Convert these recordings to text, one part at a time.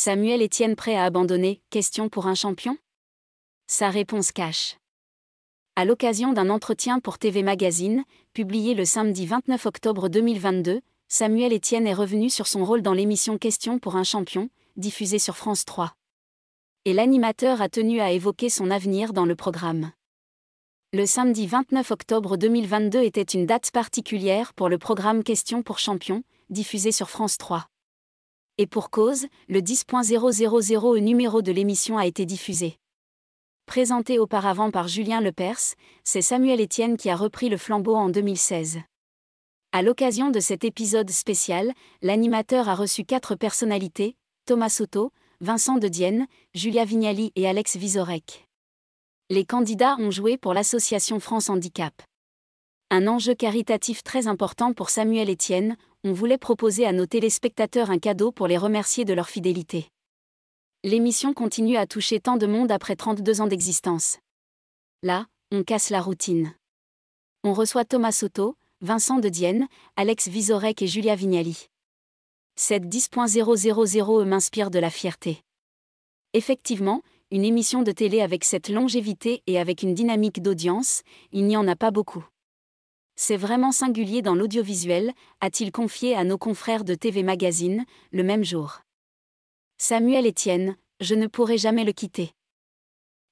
Samuel Etienne prêt à abandonner, question pour un champion Sa réponse cache. À l'occasion d'un entretien pour TV Magazine, publié le samedi 29 octobre 2022, Samuel Etienne est revenu sur son rôle dans l'émission Question pour un champion, diffusée sur France 3. Et l'animateur a tenu à évoquer son avenir dans le programme. Le samedi 29 octobre 2022 était une date particulière pour le programme Question pour champion, diffusé sur France 3. Et pour cause, le 10.000 numéro de l'émission a été diffusé. Présenté auparavant par Julien Lepers, c'est Samuel Etienne qui a repris le flambeau en 2016. À l'occasion de cet épisode spécial, l'animateur a reçu quatre personnalités, Thomas Soto, Vincent de Dienne, Julia Vignali et Alex Visorek. Les candidats ont joué pour l'association France Handicap un enjeu caritatif très important pour Samuel Etienne, on voulait proposer à nos téléspectateurs un cadeau pour les remercier de leur fidélité. L'émission continue à toucher tant de monde après 32 ans d'existence. Là, on casse la routine. On reçoit Thomas Soto, Vincent de Dienne, Alex Vizorek et Julia Vignali. Cette 10.000 m'inspire de la fierté. Effectivement, une émission de télé avec cette longévité et avec une dynamique d'audience, il n'y en a pas beaucoup. C'est vraiment singulier dans l'audiovisuel, a-t-il confié à nos confrères de TV Magazine, le même jour. Samuel Etienne, je ne pourrai jamais le quitter.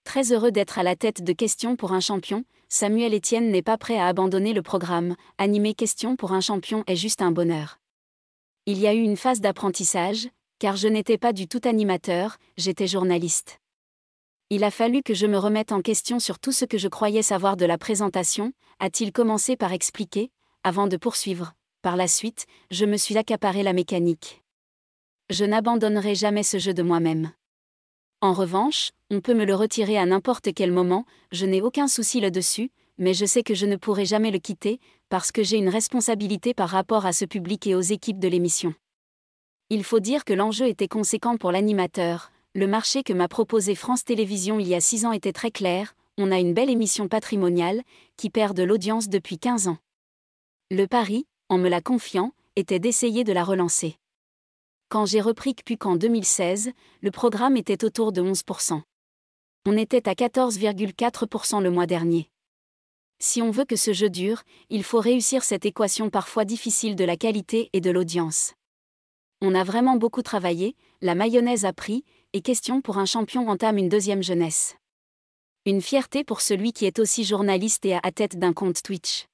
Très heureux d'être à la tête de Question pour un champion, Samuel Etienne n'est pas prêt à abandonner le programme, animer Question pour un champion est juste un bonheur. Il y a eu une phase d'apprentissage, car je n'étais pas du tout animateur, j'étais journaliste. Il a fallu que je me remette en question sur tout ce que je croyais savoir de la présentation, a-t-il commencé par expliquer, avant de poursuivre. Par la suite, je me suis accaparé la mécanique. Je n'abandonnerai jamais ce jeu de moi-même. En revanche, on peut me le retirer à n'importe quel moment, je n'ai aucun souci là-dessus, mais je sais que je ne pourrai jamais le quitter, parce que j'ai une responsabilité par rapport à ce public et aux équipes de l'émission. Il faut dire que l'enjeu était conséquent pour l'animateur, le marché que m'a proposé France Télévisions il y a six ans était très clair, on a une belle émission patrimoniale, qui perd de l'audience depuis 15 ans. Le pari, en me la confiant, était d'essayer de la relancer. Quand j'ai repris puc en 2016, le programme était autour de 11%. On était à 14,4% le mois dernier. Si on veut que ce jeu dure, il faut réussir cette équation parfois difficile de la qualité et de l'audience. On a vraiment beaucoup travaillé, la mayonnaise a pris, les questions pour un champion entame une deuxième jeunesse. Une fierté pour celui qui est aussi journaliste et à tête d'un compte Twitch.